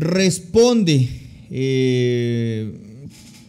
Responde, eh,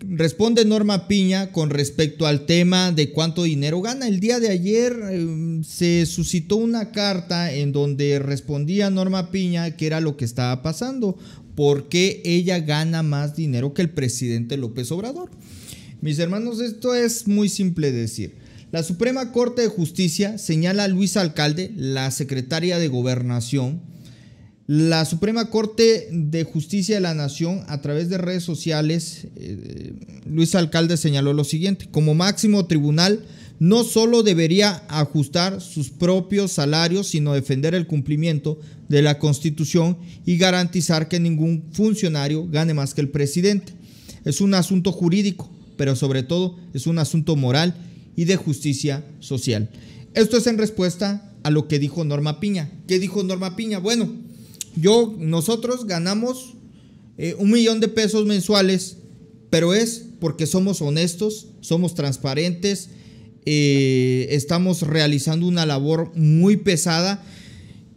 responde Norma Piña con respecto al tema de cuánto dinero gana. El día de ayer eh, se suscitó una carta en donde respondía Norma Piña que era lo que estaba pasando, porque ella gana más dinero que el presidente López Obrador. Mis hermanos, esto es muy simple decir. La Suprema Corte de Justicia señala a Luis Alcalde, la secretaria de Gobernación, la Suprema Corte de Justicia de la Nación, a través de redes sociales, eh, Luis Alcalde señaló lo siguiente, como máximo tribunal, no solo debería ajustar sus propios salarios, sino defender el cumplimiento de la Constitución y garantizar que ningún funcionario gane más que el presidente. Es un asunto jurídico, pero sobre todo es un asunto moral y de justicia social. Esto es en respuesta a lo que dijo Norma Piña. ¿Qué dijo Norma Piña? Bueno, yo, nosotros ganamos eh, un millón de pesos mensuales, pero es porque somos honestos, somos transparentes, eh, estamos realizando una labor muy pesada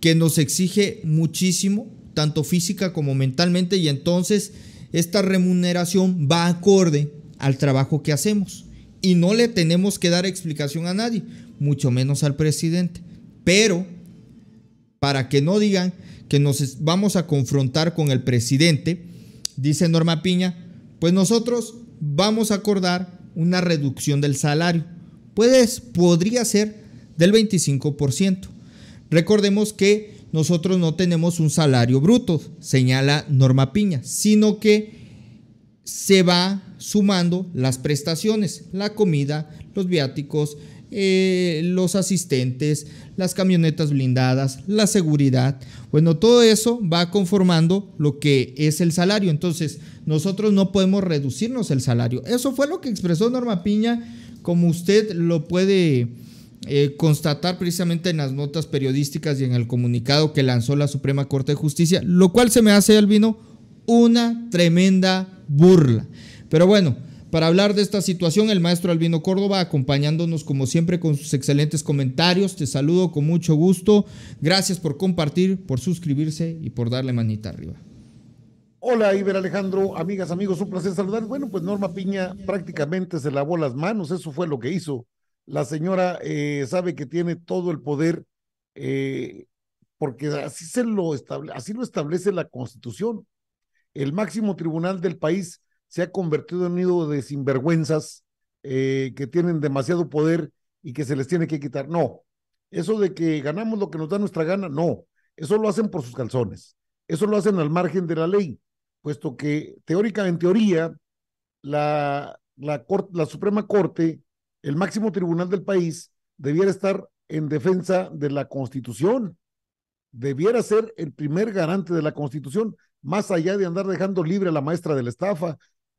que nos exige muchísimo, tanto física como mentalmente, y entonces esta remuneración va acorde al trabajo que hacemos. Y no le tenemos que dar explicación a nadie, mucho menos al presidente. Pero para que no digan que nos vamos a confrontar con el presidente, dice Norma Piña, pues nosotros vamos a acordar una reducción del salario. Pues podría ser del 25%. Recordemos que nosotros no tenemos un salario bruto, señala Norma Piña, sino que se va sumando las prestaciones, la comida, los viáticos, eh, los asistentes, las camionetas blindadas, la seguridad. Bueno, todo eso va conformando lo que es el salario. Entonces, nosotros no podemos reducirnos el salario. Eso fue lo que expresó Norma Piña, como usted lo puede eh, constatar precisamente en las notas periodísticas y en el comunicado que lanzó la Suprema Corte de Justicia, lo cual se me hace, vino una tremenda burla. Pero bueno, para hablar de esta situación, el maestro Albino Córdoba, acompañándonos como siempre con sus excelentes comentarios. Te saludo con mucho gusto. Gracias por compartir, por suscribirse y por darle manita arriba. Hola, Iber Alejandro, amigas, amigos, un placer saludar. Bueno, pues Norma Piña prácticamente se lavó las manos, eso fue lo que hizo. La señora eh, sabe que tiene todo el poder, eh, porque así, se lo estable, así lo establece la Constitución. El máximo tribunal del país se ha convertido en un nido de sinvergüenzas eh, que tienen demasiado poder y que se les tiene que quitar. No, eso de que ganamos lo que nos da nuestra gana, no, eso lo hacen por sus calzones, eso lo hacen al margen de la ley, puesto que teóricamente, en teoría, la, la, la Suprema Corte, el máximo tribunal del país, debiera estar en defensa de la Constitución, debiera ser el primer garante de la Constitución, más allá de andar dejando libre a la maestra de la estafa,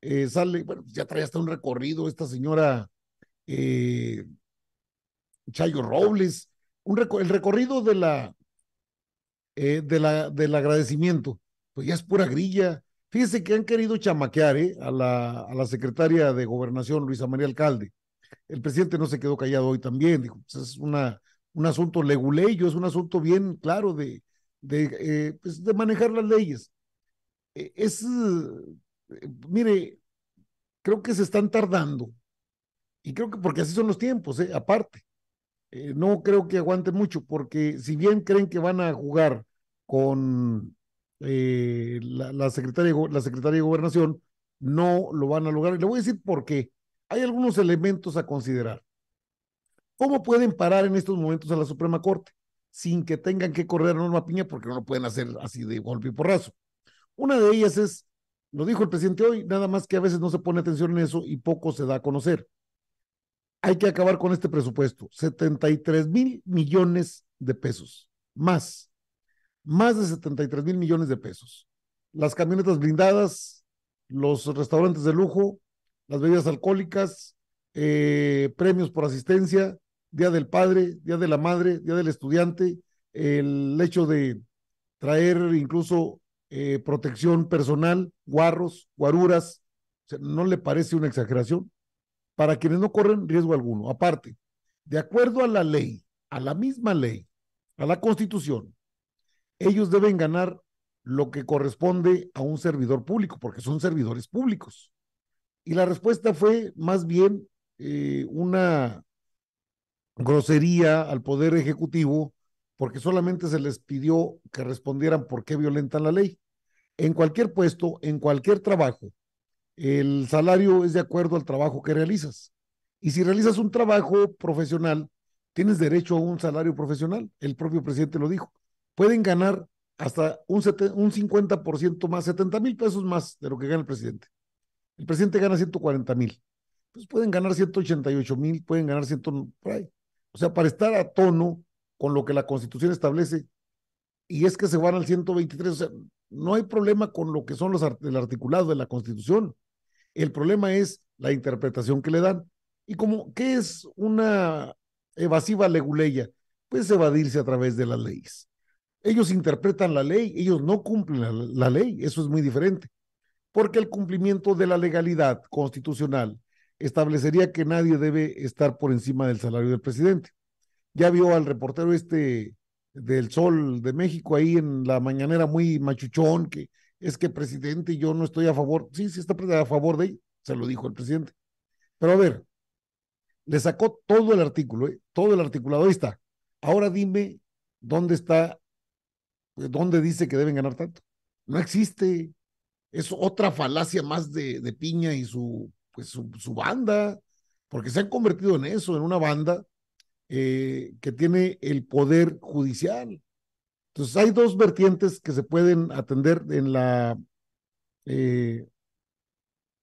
eh, sale, bueno, pues, ya trae hasta un recorrido esta señora eh, Chayo Robles, el recorrido de la, eh, de la, del agradecimiento, pues ya es pura grilla. Fíjense que han querido chamaquear a, la, a la secretaria de Gobernación, Luisa María Alcalde. El presidente no se quedó callado hoy también, dijo, pues es una, un asunto leguleyo, es un asunto bien claro de, de, pues, de manejar las leyes. E-, es eh, mire, creo que se están tardando. Y creo que porque así son los tiempos, eh, aparte. Eh, no creo que aguante mucho, porque si bien creen que van a jugar con la, secretaria, la secretaría de Gobernación, no lo van a lograr. Y le voy a decir porque Hay algunos elementos a considerar. ¿Cómo pueden parar en estos momentos a la Suprema Corte sin que tengan que correr a Norma Piña? Porque no lo pueden hacer así de golpe y porrazo. Una de ellas es lo dijo el presidente hoy, nada más que a veces no se pone atención en eso y poco se da a conocer. Hay que acabar con este presupuesto, 73 mil millones de pesos, más, más de 73 mil millones de pesos. Las camionetas blindadas, los restaurantes de lujo, las bebidas alcohólicas, eh, premios por asistencia, Día del Padre, Día de la Madre, Día del Estudiante, el hecho de traer incluso eh, protección personal, guarros, guaruras. ¿No le parece una exageración? Para quienes no corren riesgo alguno. Aparte, de acuerdo a la ley, a la misma ley, a la constitución, ellos deben ganar lo que corresponde a un servidor público, porque son servidores públicos. Y la respuesta fue más bien eh, una grosería al Poder Ejecutivo porque solamente se les pidió que respondieran por qué violentan la ley. En cualquier puesto, en cualquier trabajo, el salario es de acuerdo al trabajo que realizas. Y si realizas un trabajo profesional, tienes derecho a un salario profesional. El propio presidente lo dijo. Pueden ganar hasta un, un 50% más, 70 mil pesos más de lo que gana el presidente. El presidente gana 140 mil. Pues pueden ganar 188 mil, pueden ganar 100 O sea, para estar a tono con lo que la Constitución establece, y es que se van al 123, o sea, no hay problema con lo que son los articulados de la Constitución. El problema es la interpretación que le dan. Y como, ¿qué es una evasiva leguleya? Pues evadirse a través de las leyes. Ellos interpretan la ley, ellos no cumplen la ley, eso es muy diferente. Porque el cumplimiento de la legalidad constitucional establecería que nadie debe estar por encima del salario del presidente ya vio al reportero este del Sol de México ahí en la mañanera muy machuchón, que es que presidente, yo no estoy a favor, sí, sí está a favor de él, se lo dijo el presidente. Pero a ver, le sacó todo el artículo, eh, todo el articulado, ahí está. Ahora dime dónde está, dónde dice que deben ganar tanto. No existe. Es otra falacia más de, Piña y su, pues, su, su banda, porque se han convertido en eso, en una banda eh, que tiene el poder judicial. Entonces, hay dos vertientes que se pueden atender en la eh,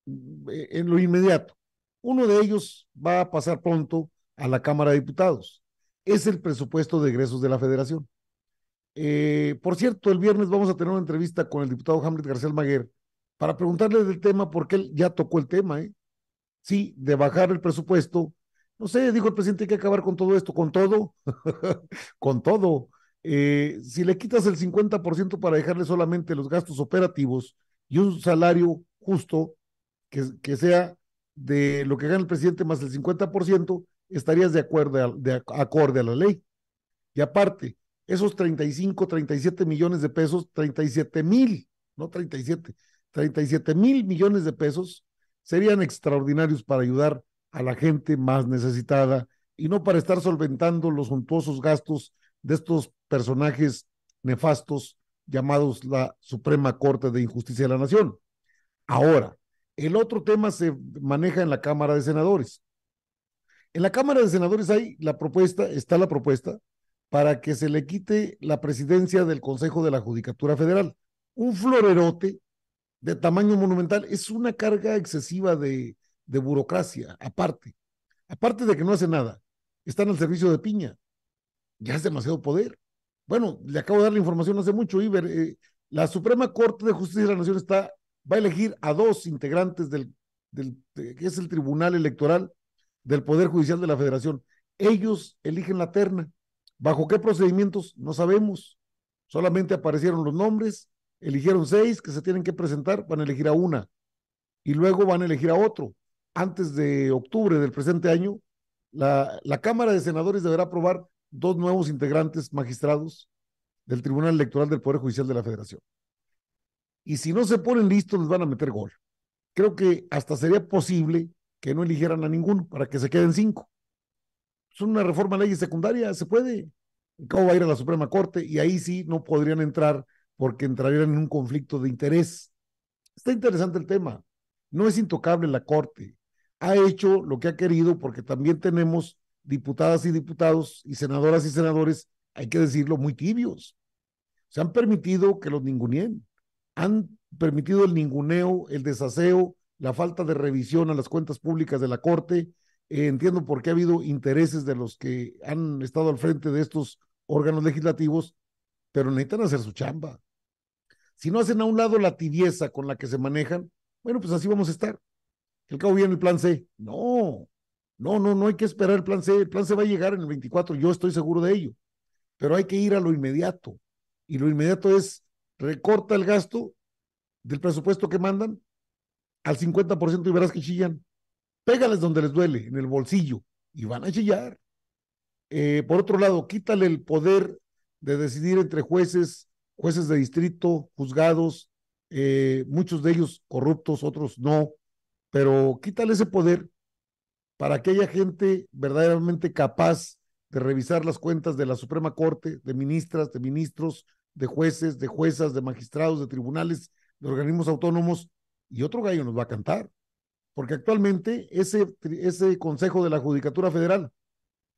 en lo inmediato. Uno de ellos va a pasar pronto a la Cámara de Diputados. Es el presupuesto de egresos de la Federación. Eh, por cierto, el viernes vamos a tener una entrevista con el diputado Hamlet García Maguer para preguntarle del tema, porque él ya tocó el tema, ¿eh? Sí, de bajar el presupuesto no sé, dijo el presidente, hay que acabar con todo esto, con todo, con todo. Eh, si le quitas el 50% para dejarle solamente los gastos operativos y un salario justo que, que sea de lo que gana el presidente más el 50%, estarías de acuerdo de acorde a la ley. Y aparte, esos 35, 37 millones de pesos, 37 mil, no 37, 37 mil millones de pesos serían extraordinarios para ayudar a la gente más necesitada y no para estar solventando los suntuosos gastos de estos personajes nefastos llamados la Suprema Corte de Injusticia de la Nación. Ahora, el otro tema se maneja en la Cámara de Senadores. En la Cámara de Senadores hay la propuesta, está la propuesta para que se le quite la presidencia del Consejo de la Judicatura Federal. Un florerote de tamaño monumental es una carga excesiva de de burocracia, aparte. Aparte de que no hace nada, están al servicio de Piña. Ya es demasiado poder. Bueno, le acabo de dar la información hace mucho, Iber. Eh, la Suprema Corte de Justicia de la Nación está, va a elegir a dos integrantes del, que es el Tribunal Electoral del Poder Judicial de la Federación. Ellos eligen la terna. ¿Bajo qué procedimientos? No sabemos. Solamente aparecieron los nombres, eligieron seis que se tienen que presentar, van a elegir a una y luego van a elegir a otro antes de octubre del presente año, la, Cámara de Senadores deberá aprobar dos nuevos integrantes magistrados del Tribunal Electoral del Poder Judicial de la Federación. Y si no se ponen listos, les van a meter gol. Creo que hasta sería posible que no eligieran a ninguno para que se queden cinco. Es una reforma a leyes secundaria, se puede. ¿Cómo va a ir a la Suprema Corte? Y ahí sí no podrían entrar porque entrarían en un conflicto de interés. Está interesante el tema. No es intocable la Corte ha hecho lo que ha querido, porque también tenemos diputadas y diputados y senadoras y senadores, hay que decirlo, muy tibios. Se han permitido que los ninguneen, han permitido el ninguneo, el desaseo, la falta de revisión a las cuentas públicas de la Corte. Eh, entiendo por qué ha habido intereses de los que han estado al frente de estos órganos legislativos, pero necesitan hacer su chamba. Si no hacen a un lado la tibieza con la que se manejan, bueno, pues así vamos a estar el cabo viene el plan C. No, no, no, no hay que esperar el plan C. El plan C va a llegar en el 24, yo estoy seguro de ello. Pero hay que ir a lo inmediato. Y lo inmediato es recorta el gasto del presupuesto que mandan al 50% y verás que chillan. Pégales donde les duele, en el bolsillo, y van a chillar. Eh, por otro lado, quítale el poder de decidir entre jueces, jueces de distrito, juzgados, eh, muchos de ellos corruptos, otros no, pero quítale ese poder para que haya gente verdaderamente capaz de revisar las cuentas de la Suprema Corte, de ministras, de ministros, de jueces, de juezas, de magistrados, de tribunales, de organismos autónomos, y otro gallo nos va a cantar. Porque actualmente ese, ese Consejo de la Judicatura Federal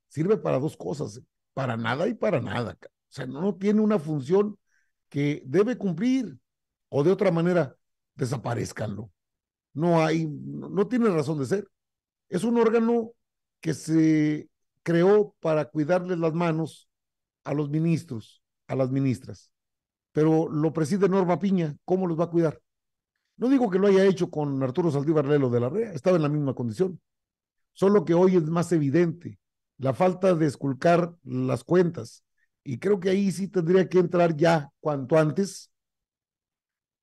sirve para dos cosas, eh, para nada y para nada. O sea, no tiene una función que debe cumplir, o de otra manera, desaparezcanlo no hay, no, tiene razón de ser. Es un órgano que se creó para cuidarles las manos a los ministros, a las ministras. Pero lo preside Norma Piña, ¿cómo los va a cuidar? No digo que lo haya hecho con Arturo Saldívar Lelo de la Rea, estaba en la misma condición. Solo que hoy es más evidente la falta de esculcar las cuentas. Y creo que ahí sí tendría que entrar ya cuanto antes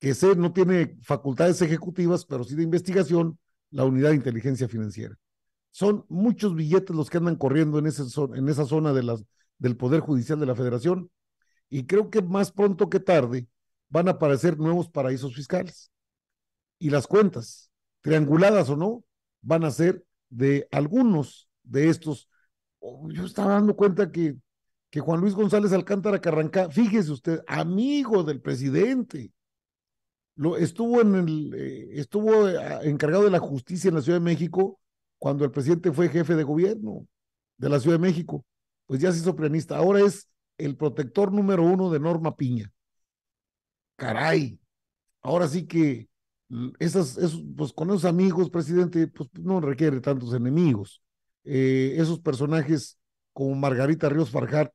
que no tiene facultades ejecutivas, pero sí de investigación, la unidad de inteligencia financiera. Son muchos billetes los que andan corriendo en, en esa zona de las, del Poder Judicial de la Federación y creo que más pronto que tarde van a aparecer nuevos paraísos fiscales. Y las cuentas, trianguladas o no, van a ser de algunos de estos. Oh, yo estaba dando cuenta que, que Juan Luis González Alcántara Carranca, fíjese usted, amigo del presidente, estuvo, en el, eh, estuvo eh, encargado de la justicia en la Ciudad de México cuando el presidente fue jefe de gobierno de la Ciudad de México. Pues ya se hizo pianista. Ahora es el protector número uno de Norma Piña. Caray. Ahora sí que esas, pues con esos amigos, presidente, pues no requiere tantos enemigos. Eh, esos personajes como Margarita Ríos farjar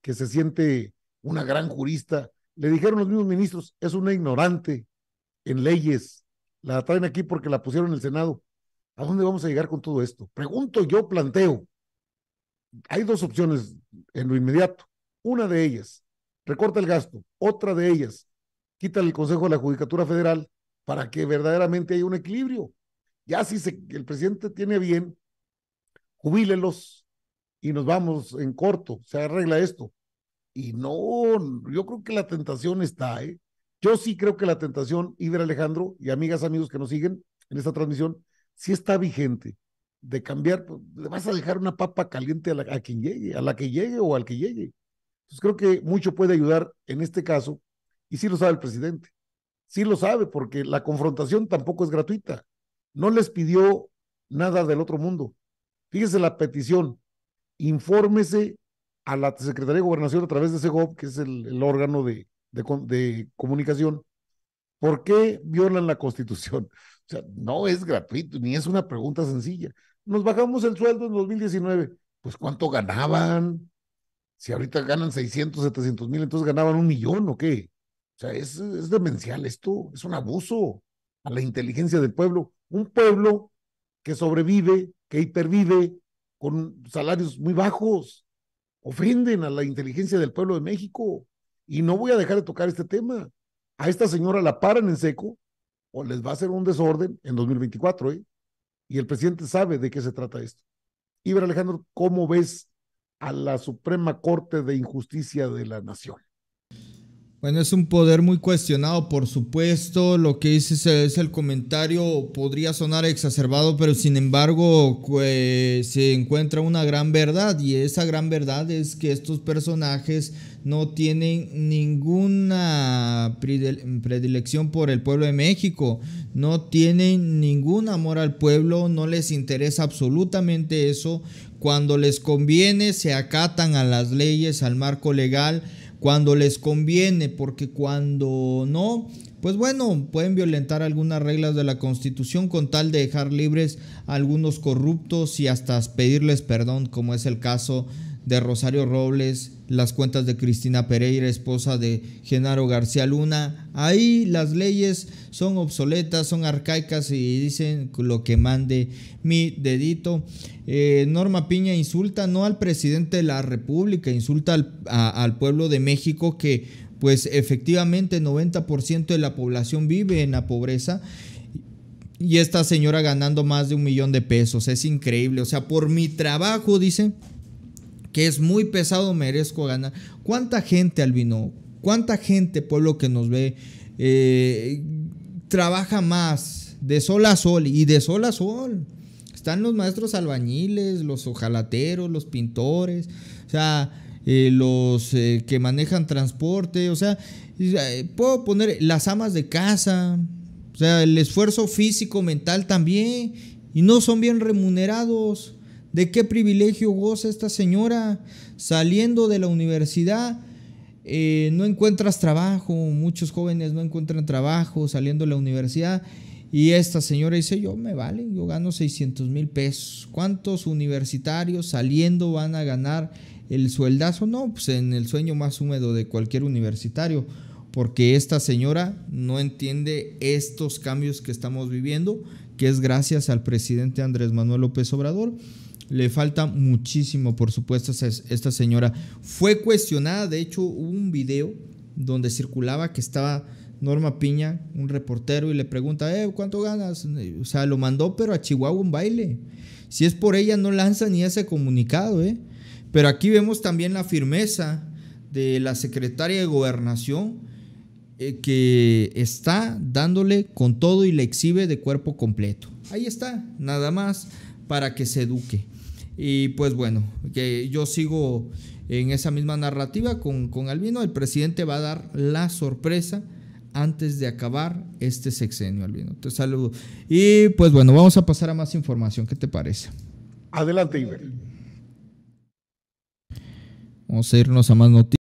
que se siente una gran jurista, le dijeron los mismos ministros, es una ignorante, en leyes, la traen aquí porque la pusieron en el Senado. ¿A dónde vamos a llegar con todo esto? Pregunto yo, planteo. Hay dos opciones en lo inmediato. Una de ellas, recorta el gasto. Otra de ellas, quita el Consejo de la Judicatura Federal para que verdaderamente haya un equilibrio. Ya si el presidente tiene bien, jubílelos y nos vamos en corto, se arregla esto. Y no, yo creo que la tentación está, ¿eh? Yo sí creo que la tentación, Iber Alejandro y amigas, amigos que nos siguen en esta transmisión, sí está vigente de cambiar. Pues, le vas a dejar una papa caliente a, quien llegue, a la que llegue o al que llegue. Entonces creo que mucho puede ayudar en este caso, y sí lo sabe el presidente. Sí lo sabe, porque la confrontación tampoco es gratuita. No les pidió nada del otro mundo. Fíjese la petición. Infórmese a la Secretaría de Gobernación a través de SEGOV, que es el órgano de, de, de comunicación, ¿por qué violan la Constitución? O sea, no es gratuito, ni es una pregunta sencilla. Nos bajamos el sueldo en 2019, pues ¿cuánto ganaban? Si ahorita ganan 600, 700 mil, entonces ganaban un millón o qué. O sea, es, es demencial esto, es un abuso a la inteligencia del pueblo. Un pueblo que sobrevive, que hipervive con salarios muy bajos, ofenden a la inteligencia del pueblo de México. Y no voy a dejar de tocar este tema. A esta señora la paran en seco o les va a hacer un desorden en 2024, ¿eh? Y el presidente sabe de qué se trata esto. Iber Alejandro, ¿cómo ves a la Suprema Corte de Injusticia de la Nación? Bueno, es un poder muy cuestionado, por supuesto. Lo que dice es el comentario, podría sonar exacerbado, pero sin embargo pues, se encuentra una gran verdad y esa gran verdad es que estos personajes no tienen ninguna predilección por el pueblo de México, no tienen ningún amor al pueblo, no les interesa absolutamente eso. Cuando les conviene, se acatan a las leyes, al marco legal cuando les conviene, porque cuando no, pues bueno, pueden violentar algunas reglas de la Constitución con tal de dejar libres a algunos corruptos y hasta pedirles perdón, como es el caso de Rosario Robles, las cuentas de Cristina Pereira, esposa de Genaro García Luna. Ahí las leyes son obsoletas, son arcaicas y dicen lo que mande mi dedito. Eh, Norma Piña insulta no al presidente de la República, insulta al, pueblo de México que pues efectivamente 90% de la población vive en la pobreza y esta señora ganando más de un millón de pesos. Es increíble. O sea, por mi trabajo, dice, que es muy pesado, merezco ganar. ¿Cuánta gente, Albino? ¿Cuánta gente, pueblo que nos ve, eh, trabaja más de sol a sol y de sol a sol? Están los maestros albañiles, los ojalateros, los pintores, o sea, eh, los eh, que manejan transporte, o sea, puedo poner las amas de casa, o sea, el esfuerzo físico, mental también, y no son bien remunerados. ¿De qué privilegio goza esta señora? Saliendo de la universidad, eh, no encuentras trabajo, muchos jóvenes no encuentran trabajo saliendo de la universidad. Y esta señora dice, yo me vale, yo gano 600 mil pesos. ¿Cuántos universitarios saliendo van a ganar el sueldazo? No, pues en el sueño más húmedo de cualquier universitario, porque esta señora no entiende estos cambios que estamos viviendo, que es gracias al presidente Andrés Manuel López Obrador. Le falta muchísimo, por supuesto, esta señora. Fue cuestionada, de hecho, hubo un video donde circulaba que estaba Norma Piña, un reportero, y le pregunta, eh, ¿cuánto ganas? O sea, lo mandó, pero a Chihuahua un baile. Si es por ella, no lanza ni ese comunicado, ¿eh? Pero aquí vemos también la firmeza de la secretaria de gobernación eh, que está dándole con todo y le exhibe de cuerpo completo. Ahí está, nada más para que se eduque. Y pues bueno, que yo sigo en esa misma narrativa con, con Albino. El presidente va a dar la sorpresa antes de acabar este sexenio, Albino. Te saludo. Y pues bueno, vamos a pasar a más información. ¿Qué te parece? Adelante, Iber. Vamos a irnos a más noticias.